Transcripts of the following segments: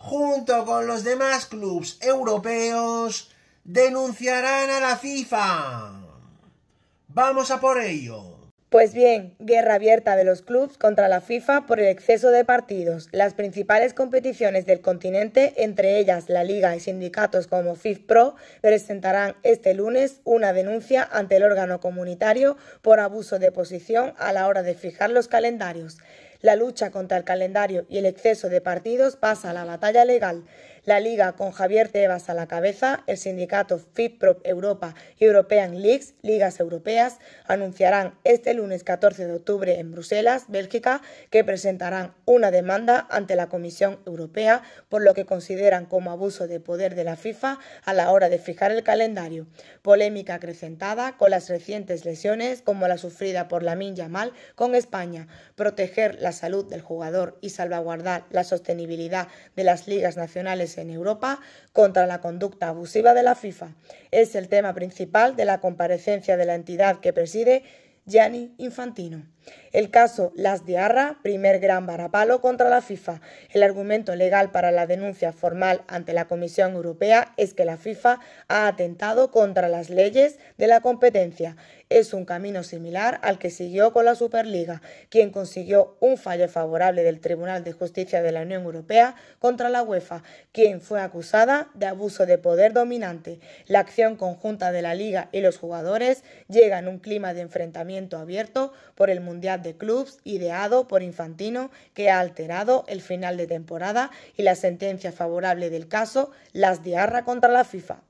junto con los demás clubes europeos, denunciarán a la FIFA. Vamos a por ello. Pues bien, guerra abierta de los clubes contra la FIFA por el exceso de partidos. Las principales competiciones del continente, entre ellas la Liga y sindicatos como FIFPro, presentarán este lunes una denuncia ante el órgano comunitario por abuso de posición a la hora de fijar los calendarios. La lucha contra el calendario y el exceso de partidos pasa a la batalla legal la Liga con Javier Tebas a la cabeza, el sindicato FIPROP Europa y European Leagues, Ligas Europeas, anunciarán este lunes 14 de octubre en Bruselas, Bélgica, que presentarán una demanda ante la Comisión Europea por lo que consideran como abuso de poder de la FIFA a la hora de fijar el calendario. Polémica acrecentada con las recientes lesiones como la sufrida por la Minya Mal con España. Proteger la salud del jugador y salvaguardar la sostenibilidad de las ligas nacionales en Europa contra la conducta abusiva de la FIFA. Es el tema principal de la comparecencia de la entidad que preside Gianni Infantino. El caso Las Diarra, primer gran varapalo contra la FIFA. El argumento legal para la denuncia formal ante la Comisión Europea es que la FIFA ha atentado contra las leyes de la competencia. Es un camino similar al que siguió con la Superliga, quien consiguió un fallo favorable del Tribunal de Justicia de la Unión Europea contra la UEFA, quien fue acusada de abuso de poder dominante. La acción conjunta de la Liga y los jugadores llega en un clima de enfrentamiento abierto por el Mundial de Clubs ideado por Infantino que ha alterado el final de temporada y la sentencia favorable del caso Las Diarra contra la FIFA.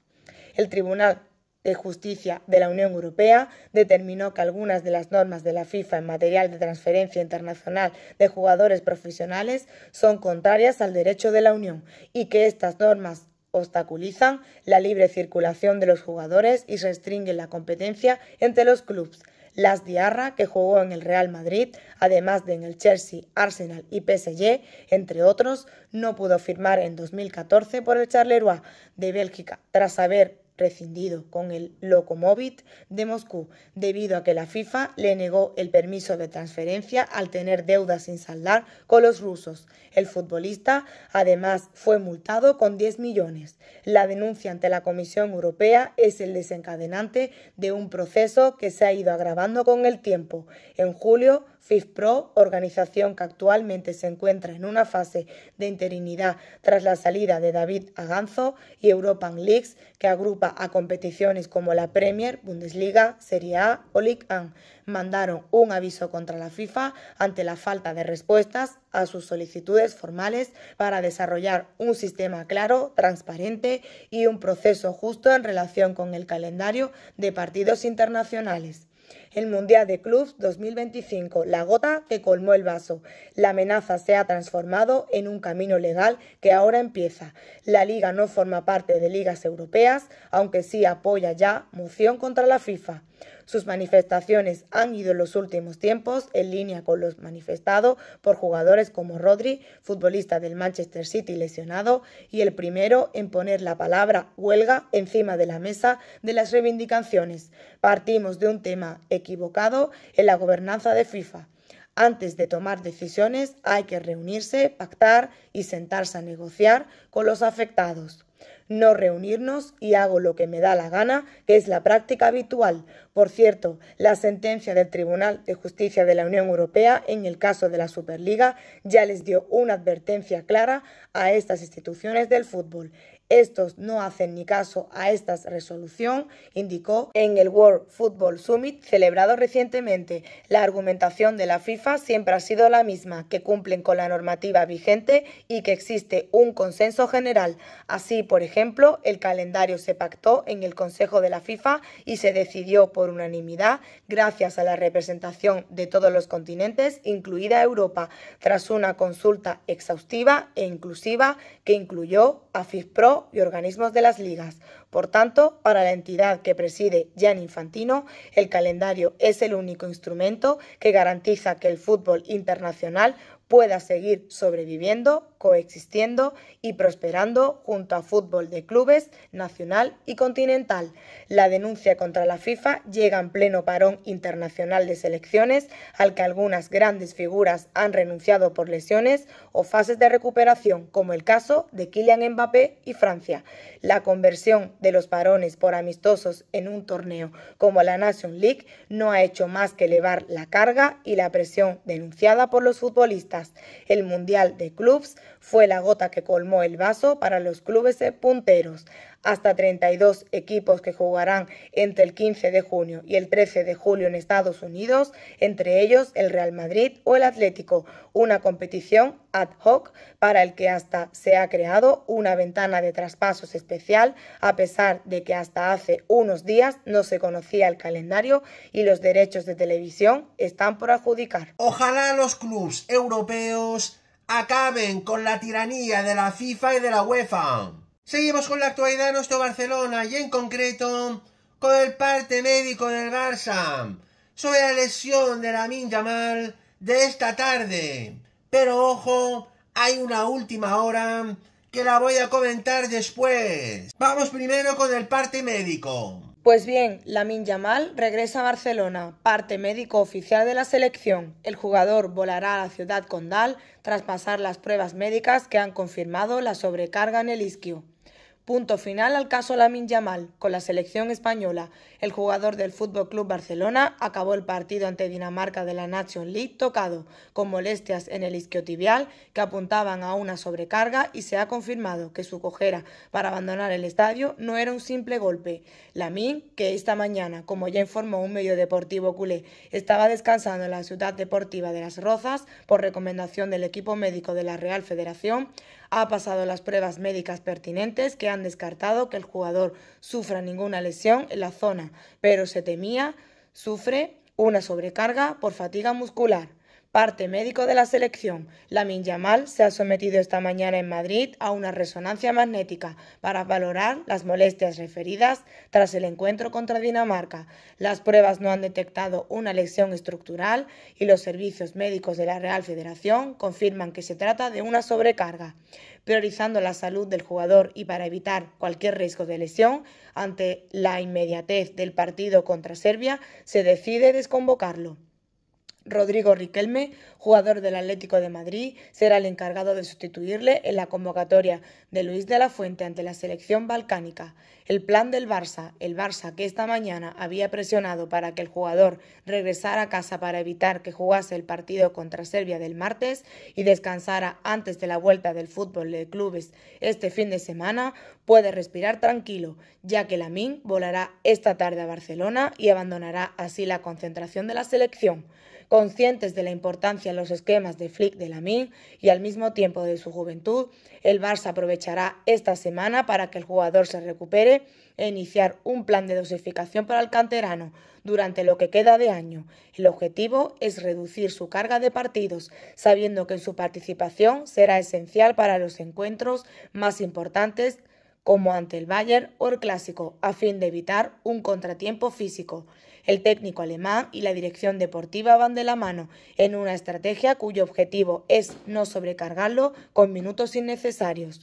El Tribunal de Justicia de la Unión Europea determinó que algunas de las normas de la FIFA en materia de transferencia internacional de jugadores profesionales son contrarias al derecho de la Unión y que estas normas obstaculizan la libre circulación de los jugadores y restringen la competencia entre los clubes, las Diarra, que jugó en el Real Madrid, además de en el Chelsea, Arsenal y PSG, entre otros, no pudo firmar en 2014 por el Charleroi de Bélgica tras haber rescindido con el Lokomovit de Moscú debido a que la FIFA le negó el permiso de transferencia al tener deudas sin saldar con los rusos. El futbolista además fue multado con 10 millones. La denuncia ante la Comisión Europea es el desencadenante de un proceso que se ha ido agravando con el tiempo. En julio FIFPRO, organización que actualmente se encuentra en una fase de interinidad tras la salida de David Aganzo, y European Leagues, que agrupa a competiciones como la Premier, Bundesliga, Serie A o Ligue 1. Mandaron un aviso contra la FIFA ante la falta de respuestas a sus solicitudes formales para desarrollar un sistema claro, transparente y un proceso justo en relación con el calendario de partidos internacionales. El Mundial de Clubs 2025, la gota que colmó el vaso. La amenaza se ha transformado en un camino legal que ahora empieza. La liga no forma parte de ligas europeas, aunque sí apoya ya moción contra la FIFA. Sus manifestaciones han ido en los últimos tiempos en línea con los manifestados por jugadores como Rodri, futbolista del Manchester City lesionado, y el primero en poner la palabra huelga encima de la mesa de las reivindicaciones. Partimos de un tema equivocado en la gobernanza de FIFA. Antes de tomar decisiones hay que reunirse, pactar y sentarse a negociar con los afectados. No reunirnos y hago lo que me da la gana, que es la práctica habitual. Por cierto, la sentencia del Tribunal de Justicia de la Unión Europea en el caso de la Superliga ya les dio una advertencia clara a estas instituciones del fútbol. Estos no hacen ni caso a esta resolución, indicó en el World Football Summit celebrado recientemente. La argumentación de la FIFA siempre ha sido la misma, que cumplen con la normativa vigente y que existe un consenso general. Así, por ejemplo, el calendario se pactó en el Consejo de la FIFA y se decidió por unanimidad gracias a la representación de todos los continentes, incluida Europa, tras una consulta exhaustiva e inclusiva que incluyó a FIFPRO y organismos de las ligas. Por tanto, para la entidad que preside Gianni Infantino, el calendario es el único instrumento que garantiza que el fútbol internacional pueda seguir sobreviviendo, coexistiendo y prosperando junto a fútbol de clubes nacional y continental. La denuncia contra la FIFA llega en pleno parón internacional de selecciones al que algunas grandes figuras han renunciado por lesiones o fases de recuperación, como el caso de Kylian Mbappé y Francia. La conversión de los parones por amistosos en un torneo como la Nation League no ha hecho más que elevar la carga y la presión denunciada por los futbolistas el Mundial de Clubs fue la gota que colmó el vaso para los clubes punteros hasta 32 equipos que jugarán entre el 15 de junio y el 13 de julio en Estados Unidos, entre ellos el Real Madrid o el Atlético, una competición ad hoc para el que hasta se ha creado una ventana de traspasos especial, a pesar de que hasta hace unos días no se conocía el calendario y los derechos de televisión están por adjudicar. Ojalá los clubes europeos acaben con la tiranía de la FIFA y de la UEFA. Seguimos con la actualidad de nuestro Barcelona y en concreto con el parte médico del Barça sobre la lesión de la Yamal de esta tarde. Pero ojo, hay una última hora que la voy a comentar después. Vamos primero con el parte médico. Pues bien, la Yamal regresa a Barcelona, parte médico oficial de la selección. El jugador volará a la ciudad condal tras pasar las pruebas médicas que han confirmado la sobrecarga en el isquio. Punto final al caso Lamin Yamal. Con la selección española, el jugador del Fútbol Club Barcelona acabó el partido ante Dinamarca de la nation League tocado, con molestias en el isquiotibial que apuntaban a una sobrecarga y se ha confirmado que su cojera para abandonar el estadio no era un simple golpe. Lamin, que esta mañana, como ya informó un medio deportivo culé, estaba descansando en la ciudad deportiva de Las Rozas por recomendación del equipo médico de la Real Federación, ha pasado las pruebas médicas pertinentes que han descartado que el jugador sufra ninguna lesión en la zona, pero se temía sufre una sobrecarga por fatiga muscular. Parte médico de la selección. Lamin Yamal se ha sometido esta mañana en Madrid a una resonancia magnética para valorar las molestias referidas tras el encuentro contra Dinamarca. Las pruebas no han detectado una lesión estructural y los servicios médicos de la Real Federación confirman que se trata de una sobrecarga. Priorizando la salud del jugador y para evitar cualquier riesgo de lesión, ante la inmediatez del partido contra Serbia, se decide desconvocarlo. Rodrigo Riquelme, jugador del Atlético de Madrid, será el encargado de sustituirle en la convocatoria de Luis de la Fuente ante la selección balcánica. El plan del Barça, el Barça que esta mañana había presionado para que el jugador regresara a casa para evitar que jugase el partido contra Serbia del martes y descansara antes de la vuelta del fútbol de clubes este fin de semana, puede respirar tranquilo, ya que Lamín volará esta tarde a Barcelona y abandonará así la concentración de la selección. Conscientes de la importancia en los esquemas de Flick de la min y al mismo tiempo de su juventud, el Barça aprovechará esta semana para que el jugador se recupere e iniciar un plan de dosificación para el canterano durante lo que queda de año. El objetivo es reducir su carga de partidos, sabiendo que su participación será esencial para los encuentros más importantes como ante el Bayern o el Clásico, a fin de evitar un contratiempo físico. El técnico alemán y la dirección deportiva van de la mano en una estrategia cuyo objetivo es no sobrecargarlo con minutos innecesarios.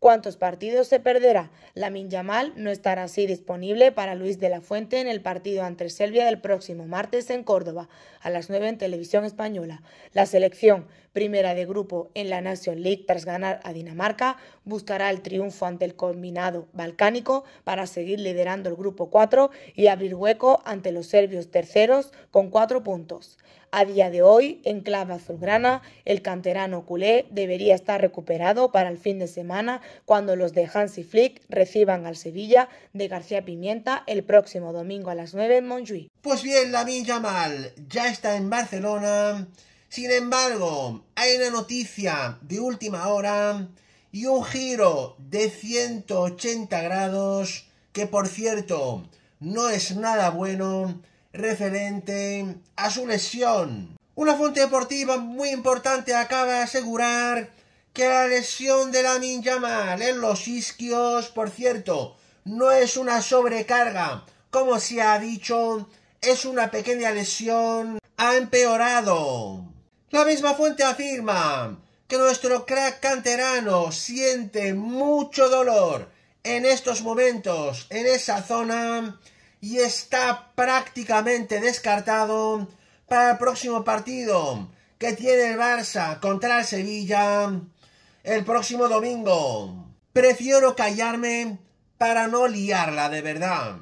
¿Cuántos partidos se perderá? La Yamal no estará así disponible para Luis de la Fuente en el partido ante Selvia del próximo martes en Córdoba, a las 9 en televisión española. La selección primera de grupo en la Nation League tras ganar a Dinamarca, buscará el triunfo ante el combinado balcánico para seguir liderando el grupo 4 y abrir hueco ante los serbios terceros con 4 puntos. A día de hoy, en clave azulgrana, el canterano culé debería estar recuperado para el fin de semana cuando los de Hansi Flick reciban al Sevilla de García Pimienta el próximo domingo a las 9 en Montjuïc. Pues bien, la milla mal ya está en Barcelona sin embargo, hay una noticia de última hora y un giro de 180 grados que por cierto no es nada bueno referente a su lesión. Una fuente deportiva muy importante acaba de asegurar que la lesión de la ninja mal en los isquios, por cierto, no es una sobrecarga, como se ha dicho, es una pequeña lesión ha empeorado. La misma fuente afirma que nuestro crack canterano siente mucho dolor en estos momentos en esa zona y está prácticamente descartado para el próximo partido que tiene el Barça contra el Sevilla el próximo domingo. Prefiero callarme para no liarla de verdad.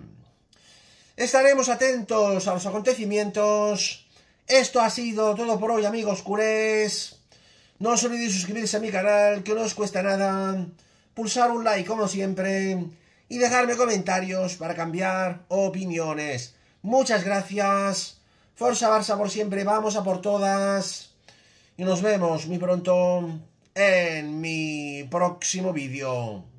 Estaremos atentos a los acontecimientos esto ha sido todo por hoy, amigos curés. No os olvidéis suscribirse a mi canal, que no os cuesta nada. Pulsar un like, como siempre. Y dejarme comentarios para cambiar opiniones. Muchas gracias. Forza Barça por siempre. Vamos a por todas. Y nos vemos muy pronto en mi próximo vídeo.